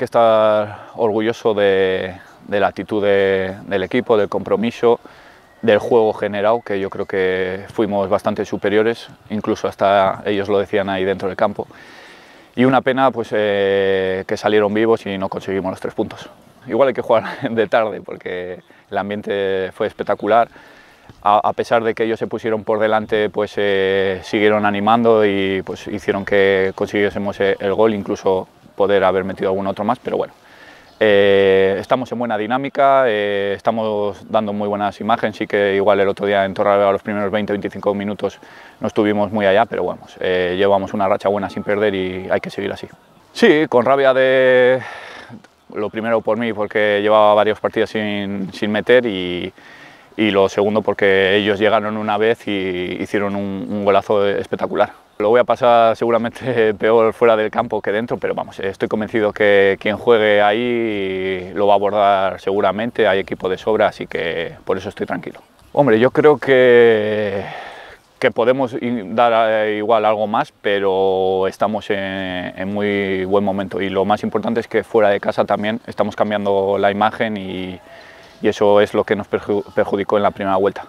que estar orgulloso de, la actitud del equipo, del compromiso, del juego generado, que yo creo que fuimos bastante superiores, incluso hasta ellos lo decían ahí dentro del campo. Y una pena pues, eh, que salieron vivos y no conseguimos los tres puntos. Igual hay que jugar de tarde porque el ambiente fue espectacular. A, pesar de que ellos se pusieron por delante, pues eh, siguieron animando y pues, hicieron que consiguiésemos eh, el gol, incluso poder haber metido algún otro más, pero bueno. Eh, estamos en buena dinámica, eh, estamos dando muy buenas imágenes, sí que igual el otro día en Torralba a los primeros 20-25 minutos no estuvimos muy allá, pero bueno, pues, eh, llevamos una racha buena sin perder y hay que seguir así. Sí, con rabia de lo primero por mí porque llevaba varios partidos sin, meter y, lo segundo porque ellos llegaron una vez y hicieron un golazo espectacular. Lo voy a pasar seguramente peor fuera del campo que dentro, pero vamos, estoy convencido que quien juegue ahí lo va a abordar seguramente, hay equipo de sobra, así que por eso estoy tranquilo. Hombre, yo creo que, que podemos dar eh, igual algo más, pero estamos en, muy buen momento y lo más importante es que fuera de casa también estamos cambiando la imagen y eso es lo que nos perjudicó en la primera vuelta.